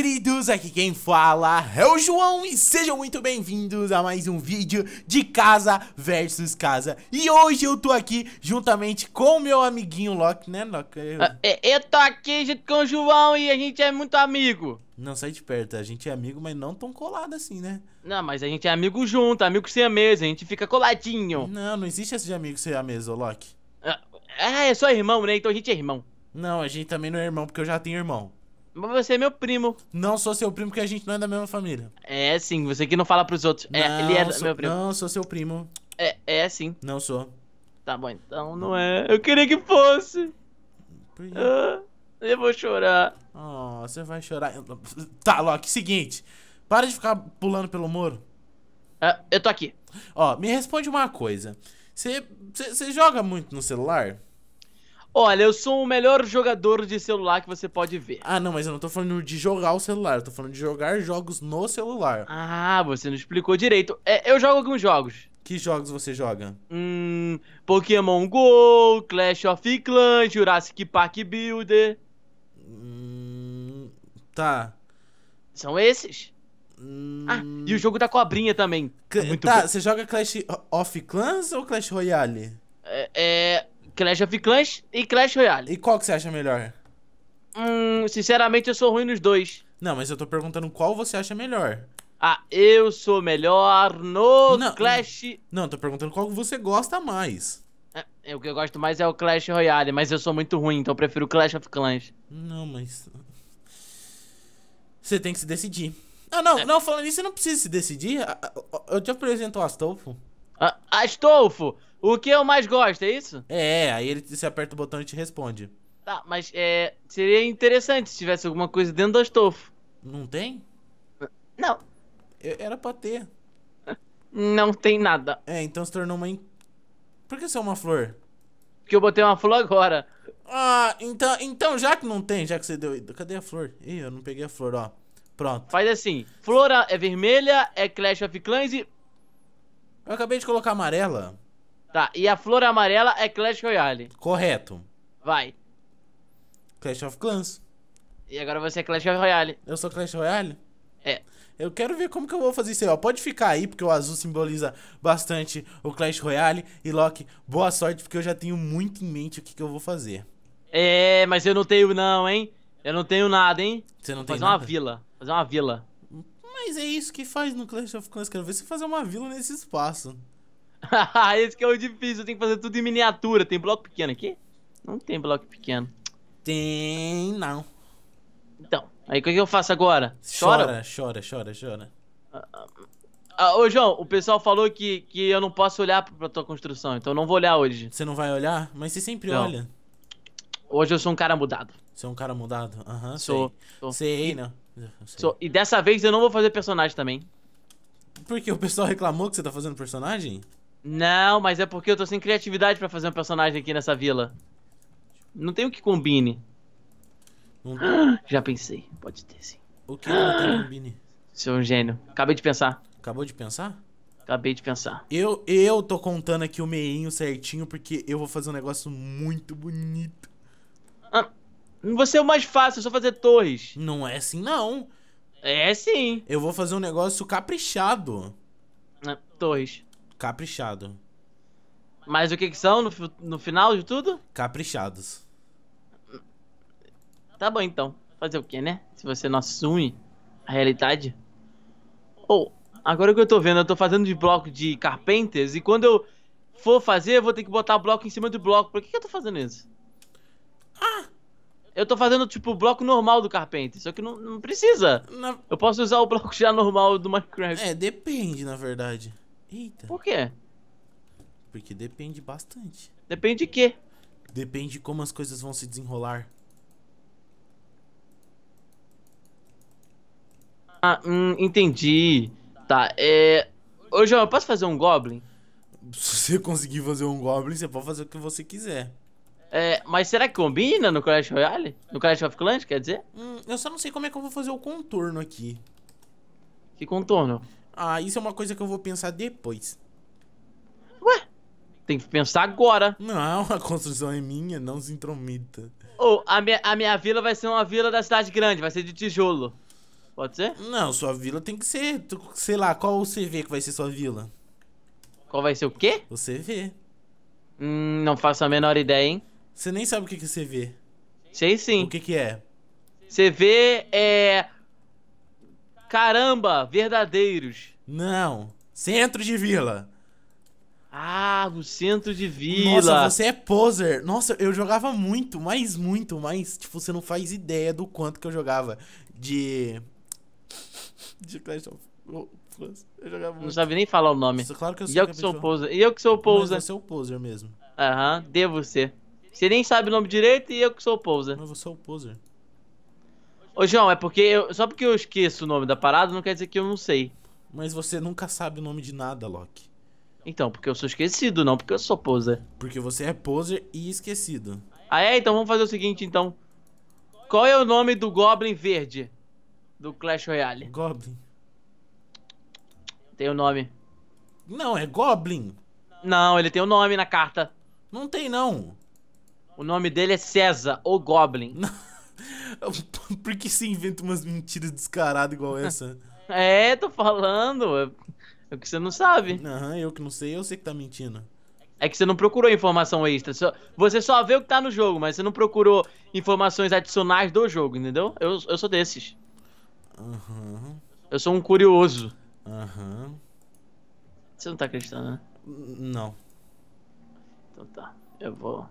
queridos, aqui quem fala é o João e sejam muito bem-vindos a mais um vídeo de Casa versus Casa. E hoje eu tô aqui juntamente com meu amiguinho Loki, né Loki? Eu... Ah, eu tô aqui junto com o João e a gente é muito amigo. Não, sai de perto, a gente é amigo, mas não tão colado assim, né? Não, mas a gente é amigo junto, amigo sem a mesa, a gente fica coladinho. Não, não existe esse de amigo sem a mesa, Loki. Ah, é, é só irmão, né? Então a gente é irmão. Não, a gente também não é irmão, porque eu já tenho irmão. Mas você é meu primo. Não sou seu primo porque a gente não é da mesma família. É sim, você que não fala pros outros. Não, é, ele é sou, meu primo. Não, sou seu primo. É, é sim. Não sou. Tá bom, então não é. Eu queria que fosse. Ah, eu vou chorar. Oh, você vai chorar. Tá, Loki, seguinte. Para de ficar pulando pelo muro. Ah, eu tô aqui. Ó, me responde uma coisa. Você joga muito no celular? Olha, eu sou o melhor jogador de celular que você pode ver. Ah, não, mas eu não tô falando de jogar o celular, eu tô falando de jogar jogos no celular. Ah, você não explicou direito. É, eu jogo alguns jogos. Que jogos você joga? Hum. Pokémon GO, Clash of Clans, Jurassic Park Builder. Hum. Tá. São esses? Hum... Ah, e o hum. jogo da cobrinha também. C é tá, bom. você joga Clash of Clans ou Clash Royale? É, é, Clash of Clans e Clash Royale. E qual que você acha melhor? Hum, sinceramente, eu sou ruim nos dois. Não, mas eu tô perguntando qual você acha melhor. Ah, eu sou melhor no não, Clash. Não, tô perguntando qual você gosta mais. É, é, o que eu gosto mais é o Clash Royale, mas eu sou muito ruim, então eu prefiro o Clash of Clans. Não, mas. Você tem que se decidir. Ah, não, é. não, falando isso, você não precisa se decidir. Ah, ah, eu te apresento o Astolfo. Ah, Astolfo! O que eu mais gosto, é isso? É, aí ele se aperta o botão e te responde. Tá, mas é, seria interessante se tivesse alguma coisa dentro do estofo. Não tem? Não. Era pra ter. Não tem nada. É, então se tornou uma. In... Por que é uma flor? Porque eu botei uma flor agora. Ah, então, então já que não tem, já que você deu. Cadê a flor? Ih, eu não peguei a flor, ó. Pronto. Faz assim: flor é vermelha, é Clash of Clans e. Eu acabei de colocar amarela. Tá, e a flor amarela é Clash Royale. Correto. Vai. Clash of Clans. E agora você é Clash Royale. Eu sou Clash Royale? É. Eu quero ver como que eu vou fazer isso aí, ó. Pode ficar aí, porque o azul simboliza bastante o Clash Royale. E Loki, boa sorte, porque eu já tenho muito em mente o que, que eu vou fazer. É, mas eu não tenho não, hein? Eu não tenho nada, hein? Você não vou tem fazer nada? uma vila. Fazer uma vila. Mas é isso que faz no Clash of Clans. Quero ver você fazer uma vila nesse espaço. Esse que é o difícil, tem que fazer tudo em miniatura. Tem bloco pequeno aqui? Não tem bloco pequeno. Tem, não. Então, aí o que eu faço agora? Chora, chora, chora, chora. chora. Ah, ah, ô, João, o pessoal falou que, que eu não posso olhar pra tua construção, então eu não vou olhar hoje. Você não vai olhar? Mas você sempre não. olha. Hoje eu sou um cara mudado. Você é um cara mudado? Aham, uhum, sou. Sei, sei né? Sou. E dessa vez eu não vou fazer personagem também. Porque o pessoal reclamou que você tá fazendo personagem? Não, mas é porque eu tô sem criatividade para fazer um personagem aqui nessa vila. Não tem o que combine. Não... Já pensei, pode ter sim. O que não tem combine? Seu um gênio. Acabei de pensar. Acabou de pensar? Acabei de pensar. Eu, eu tô contando aqui o meinho certinho porque eu vou fazer um negócio muito bonito. Ah, você é o mais fácil, é só fazer torres. Não é assim, não. É sim. Eu vou fazer um negócio caprichado. Ah, torres. Caprichado. Mas o que, que são no, no final de tudo? Caprichados. Tá bom então. Fazer o que, né? Se você não assume a realidade. Ou, oh, agora que eu tô vendo, eu tô fazendo de bloco de carpenters e quando eu for fazer, eu vou ter que botar bloco em cima do bloco. Por que, que eu tô fazendo isso? Ah! Eu tô fazendo tipo o bloco normal do Carpenter, só que não, não precisa. Na... Eu posso usar o bloco já normal do Minecraft. É, depende, na verdade. Eita. Por quê? Porque depende bastante. Depende de quê? Depende de como as coisas vão se desenrolar. Ah, hum, entendi. Tá, é. Ô, João, eu posso fazer um Goblin? Se você conseguir fazer um Goblin, você pode fazer o que você quiser. É, mas será que combina no Clash Royale? No Clash of Clans, quer dizer? Hum, eu só não sei como é que eu vou fazer o contorno aqui. Que contorno? Ah, isso é uma coisa que eu vou pensar depois. Ué? Tem que pensar agora. Não, a construção é minha, não se intrometa. Ou oh, a, minha, a minha vila vai ser uma vila da cidade grande, vai ser de tijolo. Pode ser? Não, sua vila tem que ser. Sei lá, qual o CV que vai ser sua vila? Qual vai ser o quê? O CV. Hum, não faço a menor ideia, hein? Você nem sabe o que é CV. Sei sim. O que, que é? CV é Caramba, verdadeiros. Não, centro de vila. Ah, no centro de vila. Nossa, você é poser. Nossa, eu jogava muito, mais muito, mais. Tipo, você não faz ideia do quanto que eu jogava de. De Clash of Clans. Eu jogava muito. Não sabe nem falar o nome. Isso, claro que eu sei. E eu que, que sou é poser. E eu que sou poser. Mas você é o poser mesmo. Aham, uhum, devo ser. Você nem sabe o nome direito e eu que sou poser. Mas você é o poser. Ô, João, é porque eu, só porque eu esqueço o nome da parada não quer dizer que eu não sei. Mas você nunca sabe o nome de nada, Loki. Então, porque eu sou esquecido, não porque eu sou poser. Porque você é poser e esquecido. Ah, é? Então vamos fazer o seguinte, então. Qual é o nome do Goblin Verde do Clash Royale? Goblin. Tem o um nome. Não, é Goblin. Não, ele tem o um nome na carta. Não tem, não. O nome dele é César, ou Goblin. Não. Por que você inventa umas mentiras descaradas igual essa? É, tô falando. É, é o que você não sabe. Aham, eu que não sei, eu sei que tá mentindo. É que você não procurou informação extra. Você só vê o que tá no jogo, mas você não procurou informações adicionais do jogo, entendeu? Eu, eu sou desses. Uhum. Eu sou um curioso. Aham. Uhum. Você não tá acreditando, né? Não. Então tá. Eu vou.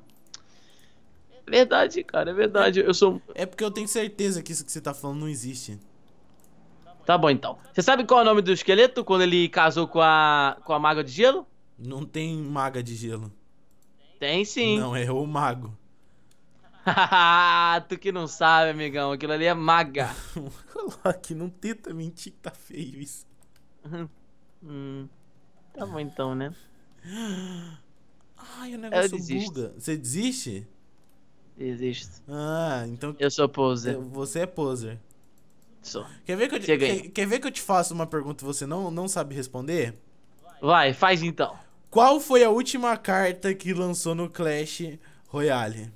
É verdade, cara, é verdade. Eu sou. É porque eu tenho certeza que isso que você tá falando não existe. Tá bom então. Você sabe qual é o nome do esqueleto quando ele casou com a com a maga de gelo? Não tem maga de gelo. Tem sim. Não, é o mago. tu que não sabe, amigão. Aquilo ali é maga. Loki, não tenta mentir que tá feio isso. hum, tá bom então, né? Ai, o negócio buga. Você desiste? existe Ah, então. Eu sou poser. Você é poser. Sou. Quer ver que eu, te, quer, quer, ver que eu te faço uma pergunta que você não, não sabe responder? Vai, faz então. Qual foi a última carta que lançou no Clash Royale?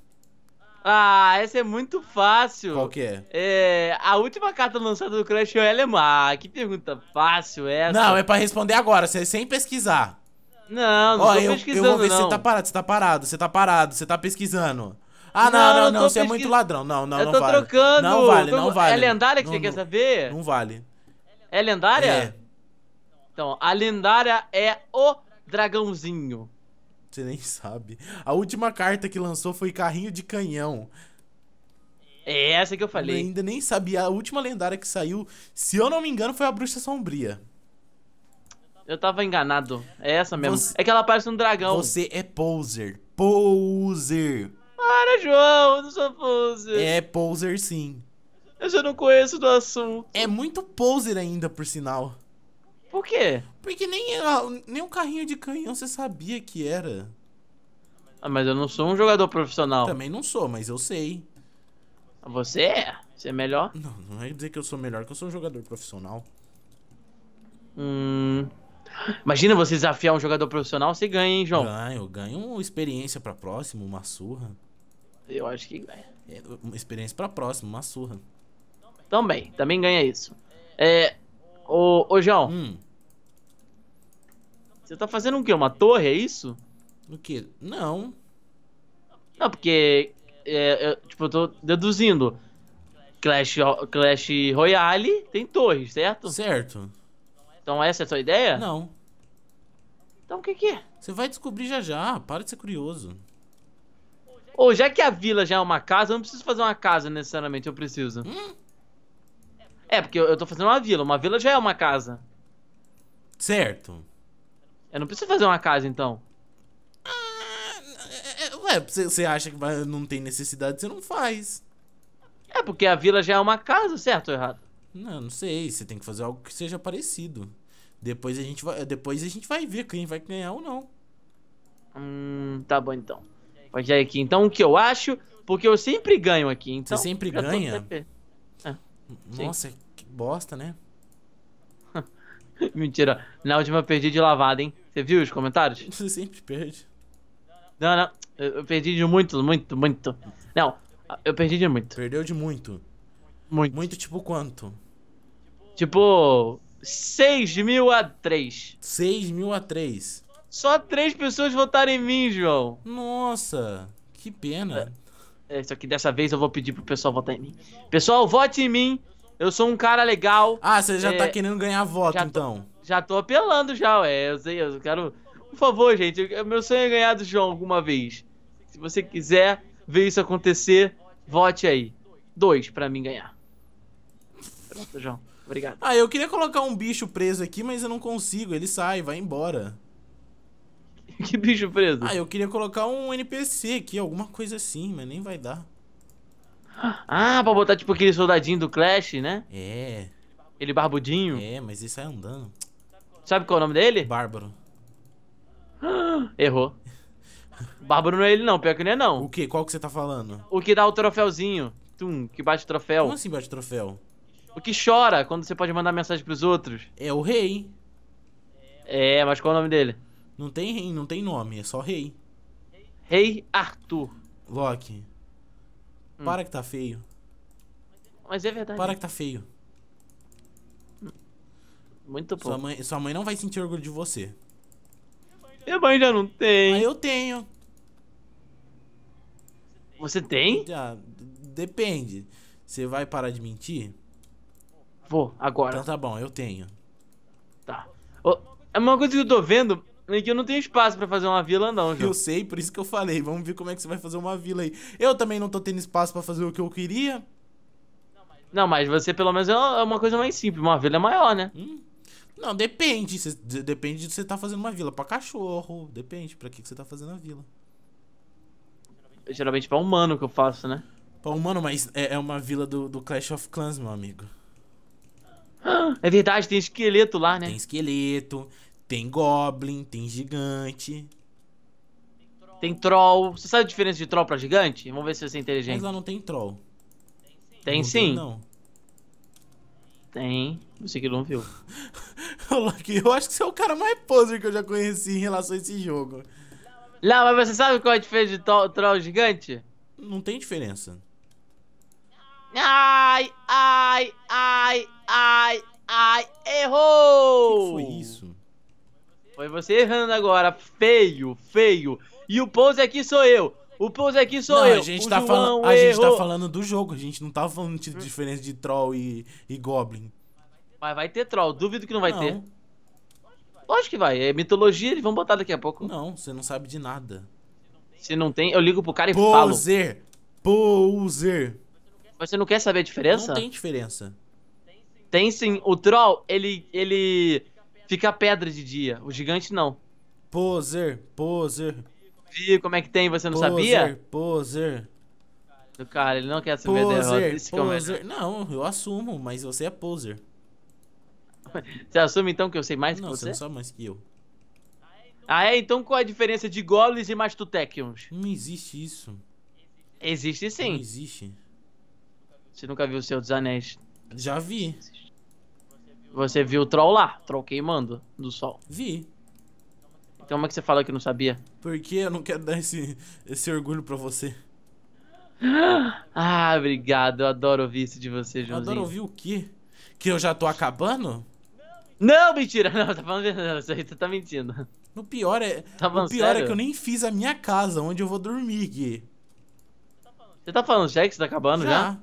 Ah, essa é muito fácil. Qual que é? é a última carta lançada do Clash Royale é má. Que pergunta fácil é essa. Não, é pra responder agora, sem pesquisar. Não, não Ó, tô eu, pesquisando, eu vou ver se Você tá parado, você tá parado, você tá parado, você tá pesquisando. Ah, não, não, não, não você é muito ladrão. Não, não, eu não tô trocando. Não vale, não vale. É lendária que não, você não, quer saber? Não vale. É lendária? É. Então, a lendária é o dragãozinho. Você nem sabe. A última carta que lançou foi carrinho de canhão. É essa que eu falei. Eu ainda nem sabia. A última lendária que saiu, se eu não me engano, foi a Bruxa Sombria. Eu tava enganado. É essa mesmo. Você... É que ela parece um dragão. Você é poser. Poser para, João, não sou poser. É poser sim. Eu já não conheço do assunto. É muito poser ainda, por sinal. Por quê? Porque nem, nem um carrinho de canhão você sabia que era. Ah, mas eu não sou um jogador profissional. Também não sou, mas eu sei. Você é? Você é melhor? Não, não é dizer que eu sou melhor, que eu sou um jogador profissional. Hum. Imagina você desafiar um jogador profissional, você ganha, hein, João? Ganho, ganho experiência pra próximo, uma surra. Eu acho que ganha. É, uma experiência pra próxima, uma surra. Também, também ganha isso. É. Ô, ô João. Hum. Você tá fazendo o quê? Uma torre, é isso? O quê? Não. Não, porque. É, eu, é, tipo, eu tô deduzindo. Clash, Clash Royale tem torres, certo? Certo. Então essa é a sua ideia? Não. Então o que, que é? Você vai descobrir já já. Para de ser curioso. Ou já que a vila já é uma casa, eu não preciso fazer uma casa necessariamente, eu preciso. Hum? É, porque eu, eu tô fazendo uma vila. Uma vila já é uma casa. Certo. Eu não preciso fazer uma casa, então. Ah, é, é, ué, você acha que não tem necessidade, você não faz. É, porque a vila já é uma casa, certo ou errado? Não, não sei. Você tem que fazer algo que seja parecido. Depois a gente vai, depois a gente vai ver quem vai ganhar ou não. Hum, tá bom então ir aqui. Então, o que eu acho, porque eu sempre ganho aqui. Então, Você sempre ganha? Ah, Nossa, sim. que bosta, né? Mentira. Na última eu perdi de lavada, hein? Você viu os comentários? Você sempre perde. Não, não. Eu perdi de muito, muito, muito. Não, eu perdi de muito. Perdeu de muito? Muito. Muito tipo quanto? Tipo, 6 mil a 3. 6 mil a 3. Só três pessoas votaram em mim, João. Nossa, que pena. É, é, só que dessa vez eu vou pedir pro pessoal votar em mim. Pessoal, vote em mim. Eu sou um cara legal. Ah, você já tá é, tá querendo ganhar voto, já então. já tô apelando já, ué. Eu sei, eu quero... Por favor, gente, eu, é, meu sonho é ganhar do João alguma vez. Se você quiser ver isso acontecer, vote aí. Dois pra mim ganhar. Pronto, João. Obrigado. Ah, eu queria colocar um bicho preso aqui, mas eu não consigo. Ele sai, vai embora. que bicho preso? Ah, eu queria colocar um NPC aqui, alguma coisa assim, mas nem vai dar. Ah, pra botar tipo aquele soldadinho do Clash, né? É. Ele barbudinho. É, mas ele sai andando. Sabe qual é o nome dele? Bárbaro. Errou. Bárbaro não é ele não, pior que não é não. O que? Qual que você tá falando? O que dá o troféuzinho. Tum, que bate troféu. Como assim bate troféu? O que chora quando você pode mandar mensagem pros outros. É o rei. É, mas qual é o nome dele? Não tem rei, não tem nome, é só rei. Rei Arthur. Loki. Hum. Para que tá feio. Mas é verdade. Para que tá feio. Muito bom. Sua mãe, sua mãe não vai sentir orgulho de você. Minha mãe já não tem. Mas ah, eu tenho. Você tem? depende. Você vai parar de mentir? Vou, agora. Então tá bom, eu tenho. Tá. Oh, uma coisa que eu tô vendo é que eu não tenho espaço para fazer uma vila, não, João. Eu sei, por isso que eu falei. Vamos ver como é que você vai fazer uma vila aí. Eu também não tô tendo espaço para fazer o que eu queria. Não, mas você pelo menos é, é uma coisa mais simples. Uma vila é maior, né? Hum. Não, depende. Cê, depende de você tá fazendo uma vila. para cachorro, depende. para que, que você tá fazendo a vila. geralmente pra humano que eu faço, né? Pra humano, mas é, é uma vila do, do Clash of Clans, meu amigo. É verdade, tem esqueleto lá, né? Tem esqueleto. Tem goblin, tem gigante. Tem troll. Você sabe a diferença de troll pra gigante? Vamos ver se você é inteligente. Mas lá não tem troll. Tem sim. Tem, não. Tem. Você que não viu. eu acho que você é o cara mais poser que eu já conheci em relação a esse jogo. Não, mas você sabe qual é a diferença de troll gigante? Não tem diferença. Ai, ai, ai, ai, ai, errou! O que foi isso? Foi você errando agora. Feio, feio. E o pose é aqui sou eu. O pose é aqui sou não, eu. A gente, o tá, falando, a errou. gente tá falando do jogo. A gente não tá falando de diferença de troll e, e goblin. Mas vai ter troll. Duvido que não vai não. ter. Lógico que vai. É mitologia, eles vão botar daqui a pouco. Não, você não sabe de nada. Se não tem, eu ligo pro cara e Poser. falo. Poser. Poser. Você não quer saber a diferença? Não tem diferença. Tem sim. O troll, ele... ele fica pedra de dia. O gigante não. Poser, poser. Viu como é que tem? Você não poser, sabia? Poser, poser. Cara, ele não quer saber poser, derrota. Esse é poser. É não, eu assumo, mas você é poser. Você assume então que eu sei mais não, que você? Não, você não sabe mais que eu. Ah, é? Então qual é a diferença de golems e mastotekions? Não existe isso. Existe sim. Não existe. Você nunca viu o Senhor dos Anéis? Já vi. Você viu o troll lá, troll queimando do sol. Vi. Então como é que você fala que não sabia? Porque eu não quero dar esse, esse orgulho pra você. Ah, obrigado. Eu adoro ouvir isso de você, Joãozinho. adoro ouvir o quê? Que eu já tô acabando? Não, mentira. Não, tá falando verdade. Você tá mentindo. O pior é, tá o pior é sério? é que eu nem fiz a minha casa, onde eu vou dormir, Gui. Você tá falando sério que você tá acabando já? já?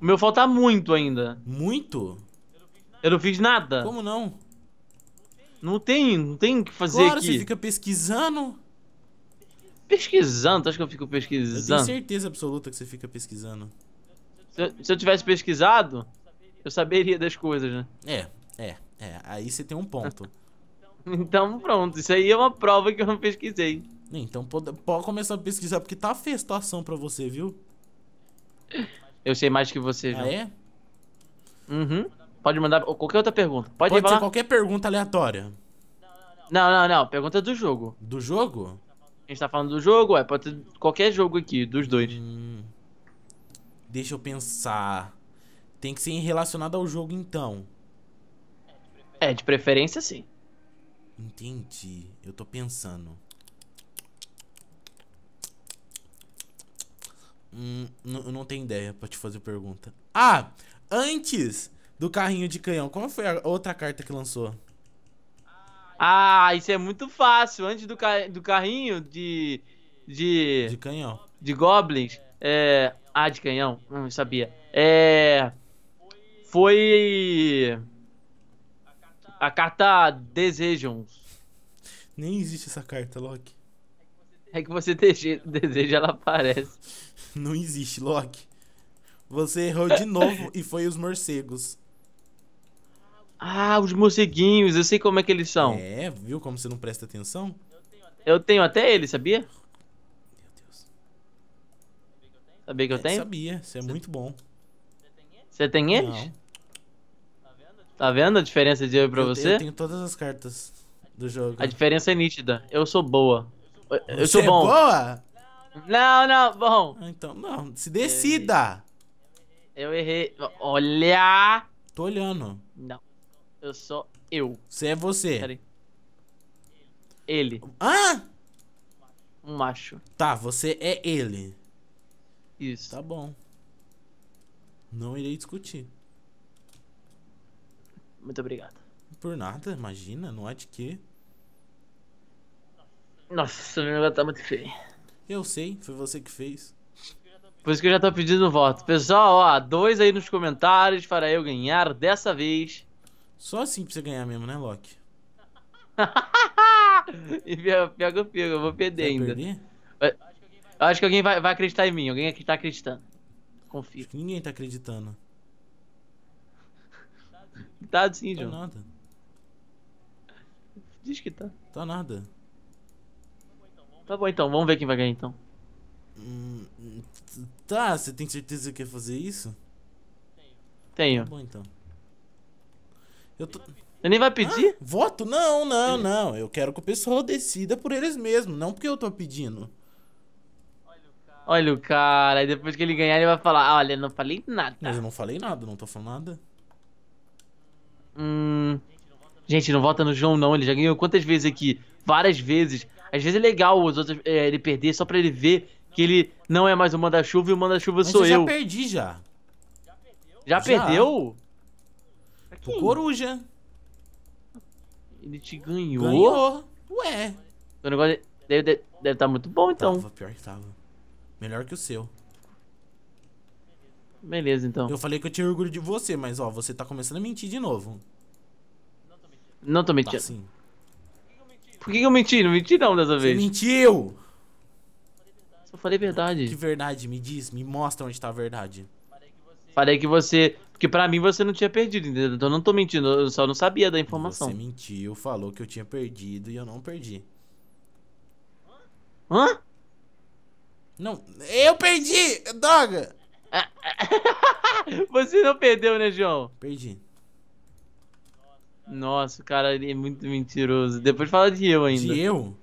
O meu falta muito ainda. Muito? Eu não fiz nada. Como não? Não tem, não tem o que fazer claro, aqui. Claro, você fica pesquisando. Pesquisando? Tu acha que eu fico pesquisando? Eu tenho certeza absoluta que você fica pesquisando. Se eu, se eu tivesse pesquisado, eu saberia das coisas, né? É, é, é. Aí você tem um ponto. então pronto, isso aí é uma prova que eu não pesquisei. Então pode, pode começar a pesquisar, porque tá feia a situação pra você, viu? Eu sei mais que você, já. Ah, é? Uhum. Pode mandar qualquer outra pergunta. Pode, Pode ser qualquer pergunta aleatória. Não, não, não. Pergunta do jogo. Do jogo? A gente tá falando do jogo, é. Pode ser qualquer jogo aqui, dos dois. Hum, deixa eu pensar. Tem que ser relacionado ao jogo, então. É, de preferência, sim. Entendi. Eu tô pensando. Hum, não, não tenho ideia pra te fazer pergunta. Ah, antes do carrinho de canhão. Qual foi a outra carta que lançou? Ah, isso é muito fácil. Antes do, ca... do carrinho de. De. De canhão. De goblins. É. Ah, de canhão. Não sabia. É. Foi. A carta Desejons. Nem existe essa carta, Loki. É que você deseja, ela aparece. Não existe, Loki. Você errou de novo e foi os morcegos. Ah, os morceguinhos, eu sei como é que eles são. É, viu como você não presta atenção? Eu tenho até ele, sabia? Meu Deus. Sabia que eu é, tenho? É, sabia, você é muito bom. Você tem eles? Não. Tá vendo a diferença de eu pra eu, você? Eu tenho todas as cartas do jogo. A diferença é nítida. Eu sou boa. Eu, eu sou é boa? Não, não, bom. Ah, então, não, se decida. Eu errei. Eu errei. Olha! Tô olhando. Não. Eu sou eu. Você é você. Peraí. Ele. Ah! Um macho. Tá, você é ele. Isso. Tá bom. Não irei discutir. Muito obrigado. Por nada, imagina, não é de quê. Nossa, meu negócio tá muito feio. Eu sei, foi você que fez. Por isso que eu já tô pedindo voto. Pessoal, ó, dois aí nos comentários para eu ganhar dessa vez. Só assim pra você ganhar mesmo, né, Loki? e pior, pior que eu pego, eu vou perder ainda. Perder? Eu acho que alguém vai, vai acreditar em mim, alguém aqui tá acreditando. Confio. Acho que ninguém tá acreditando. Tá sim, tá João. Tá nada. Diz que tá. Tá nada. Tá bom então, vamos ver quem vai ganhar então. Hum, hum tá, você tem certeza que quer fazer isso? Tenho. Tenho. Tá bom então. Eu tô... nem vai pedir? Ah, voto? Não, não, não. Eu quero que o pessoal decida por eles mesmos, não porque eu tô pedindo. Olha o cara, e depois que ele ganhar, ele vai falar: ah, Olha, eu não falei nada. Mas eu não falei nada, não tô falando nada. Hum. Gente, não vota no João, não. Ele já ganhou quantas vezes aqui? Várias vezes. Às vezes é legal os outros é, ele perder só pra ele ver que ele não é mais o manda-chuva e o manda-chuva sou eu. Eu já perdi já. Já perdeu? Já, já. perdeu? Sim. Coruja. Ele te ganhou? Ganhou. Ué. O negócio deve estar tá muito bom, então. Tava, pior que tava. Melhor que o seu. Beleza, então. Eu falei que eu tinha orgulho de você, mas ó, você tá começando a mentir de novo. Não tô mentindo. Tá, sim. Por que, eu menti? Não menti não dessa vez. Você mentiu! Só falei verdade. Que verdade? Me diz, me mostra onde tá a verdade. Falei que você porque para mim você não tinha perdido, entendeu? Então eu não tô mentindo, eu só não sabia da informação. Você mentiu, falou que eu tinha perdido e eu não perdi. Hã? Não, eu perdi, droga! você não perdeu, né, João? Perdi. Nossa, o cara é muito mentiroso. Depois fala de eu ainda. De eu?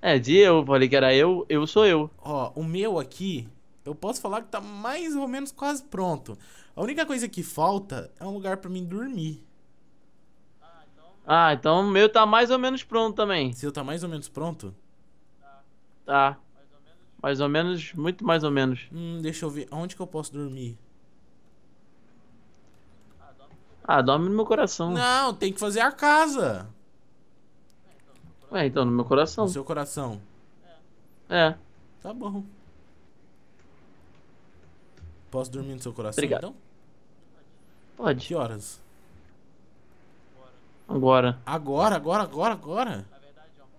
É, de eu. Falei que era eu, eu sou eu. Ó, o meu aqui, eu posso falar que tá mais ou menos quase pronto. A única coisa que falta é um lugar para mim dormir. Ah, então o meu tá mais ou menos pronto também. Seu tá mais ou menos pronto? Tá. Mais ou menos, muito mais ou menos. Hum, deixa eu ver, onde que eu posso dormir? Ah, dorme no meu coração. Não, tem que fazer a casa. É, então no meu coração. No seu coração. É. Tá bom. Posso dormir no seu coração, Obrigado. então? Pode. Que horas? Agora. Agora, agora, agora, agora?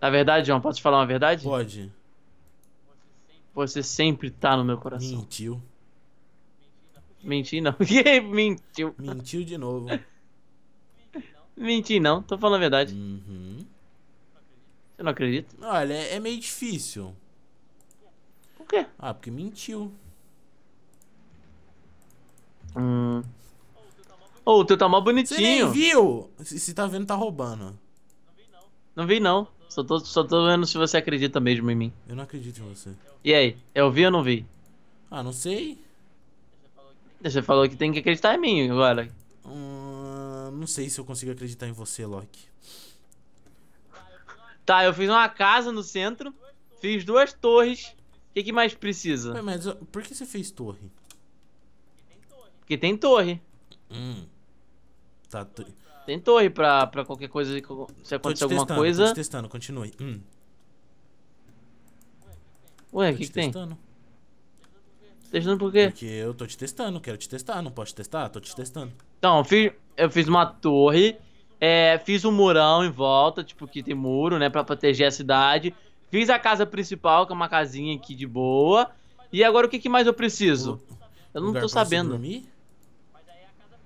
Na verdade, João, posso te falar uma verdade? Pode. Você sempre tá no meu coração. Mentiu. Menti não. Mentiu. Mentiu de novo. Menti não, tô falando a verdade. Uhum. Você não acredita? Olha, é meio difícil. Por quê? Ah, porque mentiu. Hum. Ô, o teu tá mó bonitinho. Você nem viu? Se, se tá vendo, tá roubando. Não vi, não. Não vi, não. Só tô, só tô vendo se você acredita mesmo em mim. Eu não acredito em você. E aí, eu vi ou não vi? Ah, não sei. Você falou que tem que acreditar em mim agora. Hum, não sei se eu consigo acreditar em você, Loki. Tá, eu fiz uma casa no centro, fiz duas torres. O que, que, mais precisa? mas por que você fez torre? Porque tem torre. Porque tem torre. Hum. Tá. Tem torre pra, pra qualquer coisa. Se acontecer alguma testando, coisa. Tô te testando, continue. Hum. Ué, o que, que tem? Tá testando. por quê? Porque eu tô te testando, quero te testar, não posso te testar, tô te testando. Então, eu fiz, eu fiz uma torre, é, fiz um murão em volta, tipo, que tem muro, né, pra proteger a cidade. Fiz a casa principal, que é uma casinha aqui de boa. E agora o que, que mais eu preciso? Eu não tô sabendo. Você dormir?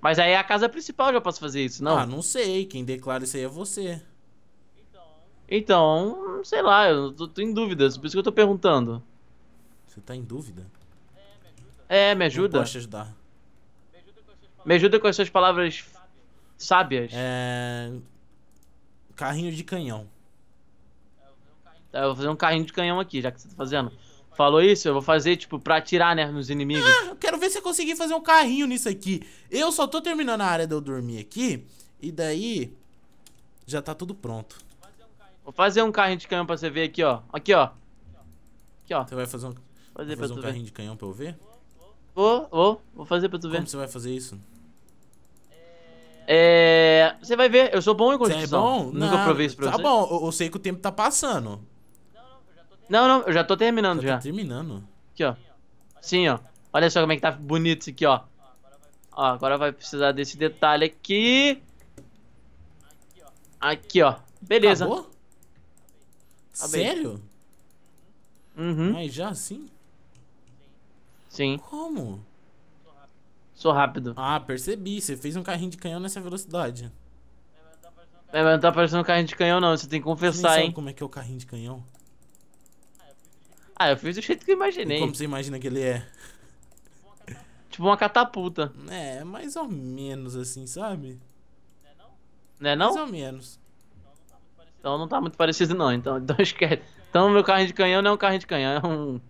Mas aí é a casa principal já posso fazer isso, não? Ah, não sei. Quem declara isso aí é você. Então, sei lá, eu tô, tô em dúvidas, por isso que eu tô perguntando. Você tá em dúvida? É, me ajuda. Não posso ajudar. Me ajuda com as suas palavras sábias. É... Carrinho de canhão. Tá, eu vou fazer um carrinho de canhão aqui, já que você tá fazendo. Falou isso, eu vou fazer, tipo, pra atirar, né, nos inimigos. Ah, eu quero ver se eu consegui fazer um carrinho nisso aqui. Eu só tô terminando a área de eu dormir aqui. E daí, já tá tudo pronto. Vou fazer um carrinho de canhão pra você ver aqui, ó. Aqui, ó. Aqui, ó. Você vai fazer um, fazer fazer um carrinho ver. de canhão pra eu ver? Vou, vou. Vou fazer pra tu ver. Como você vai fazer isso? É... Você vai ver, eu sou bom em é construção. Você é bom? Nunca não, provei isso pra tá você. Tá bom, eu, eu, sei que o tempo tá passando. Não, não, eu já tô terminando já. Tá terminando? Aqui, ó. Sim, ó. Olha só como é que tá bonito isso aqui, ó. Ó, agora vai precisar desse detalhe aqui. Aqui, ó. Beleza. Acabou? Sério? Uhum. Mas já assim? Sim. Como? Sou rápido. Ah, percebi. Você fez um carrinho de canhão nessa velocidade. É, mas não tá parecendo um carrinho de canhão, não. Você tem que confessar, hein. como é que é o carrinho de canhão? Ah, eu fiz do jeito que eu imaginei. E como você imagina que ele é? Tipo uma catapulta. É, mais ou menos assim, sabe? Não é não? Mais ou menos. Então não tá muito parecido não, então, então esquece. Então meu carro de canhão não é um carro de canhão, é um...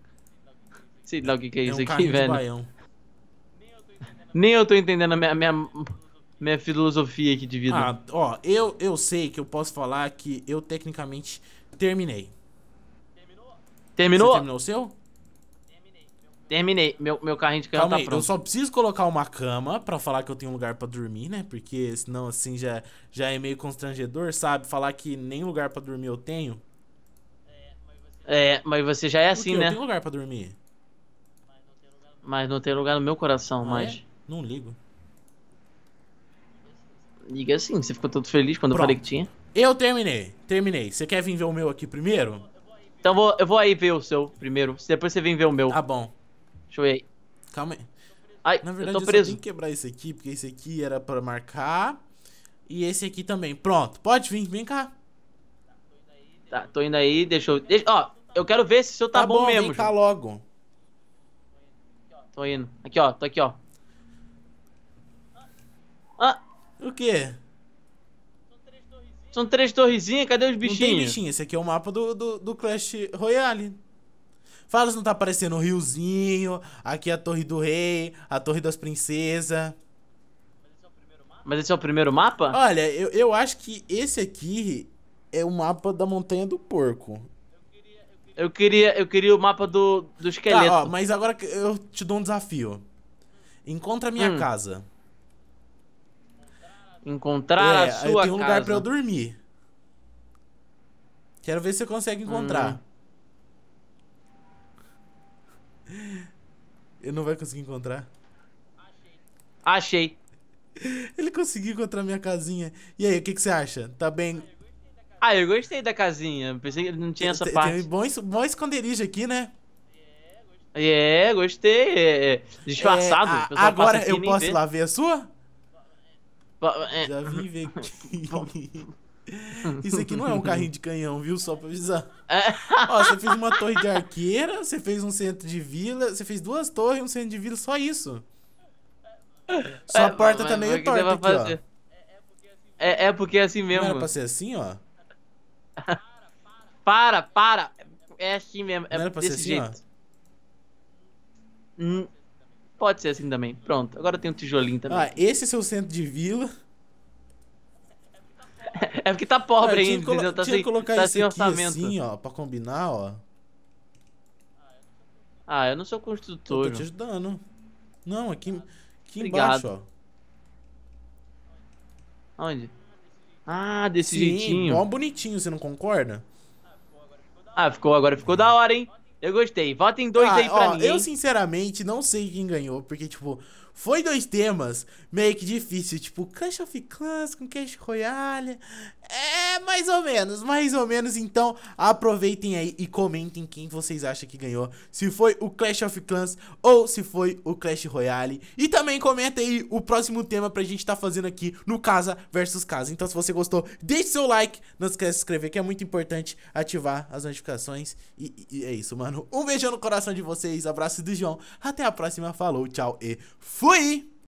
Sei lá o que que é, é isso um aqui, velho. Baião. Nem eu tô entendendo a minha, minha, minha filosofia aqui de vida. Ah, ó, eu, eu sei que eu posso falar que eu tecnicamente terminei. Terminou? Terminou? Você terminou o seu? Terminei. Meu, meu carrinho de cama Calma tá aí, pronto. Eu só preciso colocar uma cama pra falar que eu tenho um lugar pra dormir, né? Porque senão, assim, já, já é meio constrangedor, sabe? Falar que nem lugar pra dormir eu tenho. É, mas você já é assim, né? Eu tenho lugar pra dormir. Mas não tem lugar no meu coração, ah, mais. É? Não ligo. Liga assim, você ficou todo feliz quando pronto. eu falei que tinha. Eu terminei, terminei. Você quer vir ver o meu aqui primeiro? Então vou, eu vou aí ver o seu primeiro. Depois você vem ver o meu. Tá bom. Deixa eu ver aí. Calma aí. Ai, Na verdade, eu, tô preso. eu tenho que quebrar esse aqui, porque esse aqui era pra marcar. E esse aqui também. Pronto, pode vir, vem cá. Tá, tô indo aí, deixa eu... Deixa, ó, eu quero ver se o seu tá, tá bom, bom mesmo. Vem cá logo. Tô indo. Aqui, ó, tô aqui, ó. Ah. O quê? São três torrezinhas, cadê os bichinhos? Não tem bichinho, esse aqui é o mapa do, do, do Clash Royale. Fala se não tá aparecendo o riozinho, aqui é a Torre do Rei, a Torre das Princesas. Mas esse é o primeiro mapa? Olha, eu, eu acho que esse aqui é o mapa da Montanha do Porco. Eu queria, eu queria o mapa do, do tá, esqueleto. Tá, ó, mas agora eu te dou um desafio. Encontra a minha hum. casa. Encontrar é, a sua casa. tenho um lugar pra eu dormir. Quero ver se você consegue encontrar. Hum. Ele não vai conseguir encontrar. Achei. Ele conseguiu encontrar minha casinha. E aí, o que, que você acha? Tá bem. Ah, eu gostei da casinha. Pensei que não tinha essa tem, parte. Tem bom, bom esconderijo aqui, né? É, gostei. É, é, é. disfarçado. É, a, agora eu posso ver. lá ver a sua? É. Já vim ver aqui. Isso aqui não é um carrinho de canhão, viu? Só pra avisar. É. Ó, você fez uma torre de arqueira, você fez um centro de vila, você fez duas torres e um centro de vila, só isso. Sua é, porta também tá é meio torta aqui, fazer? ó. É, é, porque é assim mesmo. Não era pra ser assim, ó? para, para. É assim mesmo. É não era pra desse ser assim, jeito. ó? Hum, pode ser assim também. Pronto, agora tem um tijolinho também. Ah, esse é seu centro de vila. é porque tá pobre é, ainda, colo... entendeu? Tá tinha sem, colocar tá sem orçamento. assim, ó, pra combinar, ó. Ah, eu não sou construtor. Eu tô te ajudando. Não, aqui, aqui embaixo, ó. Onde? Ah, desse Sim, jeitinho. Ó, bonitinho, você não concorda? Ah, ficou agora, ficou da hora, hein? Eu gostei. Votem dois ah, aí pra ó, mim. Eu, sinceramente, não sei quem ganhou, porque, tipo, foi dois temas meio que difícil, tipo Clash of Clans com Clash Royale. É, mais ou menos, mais ou menos. Então, aproveitem aí e comentem quem vocês acham que ganhou. Se foi o Clash of Clans ou se foi o Clash Royale. E também comenta aí o próximo tema pra gente tá fazendo aqui no Casa versus Casa. Então, se você gostou, deixe seu like. Não esquece de se inscrever, que é muito importante ativar as notificações. E, e é isso, mano. Um beijão no coração de vocês. Abraço do João. Até a próxima. Falou, tchau e fui. Fui!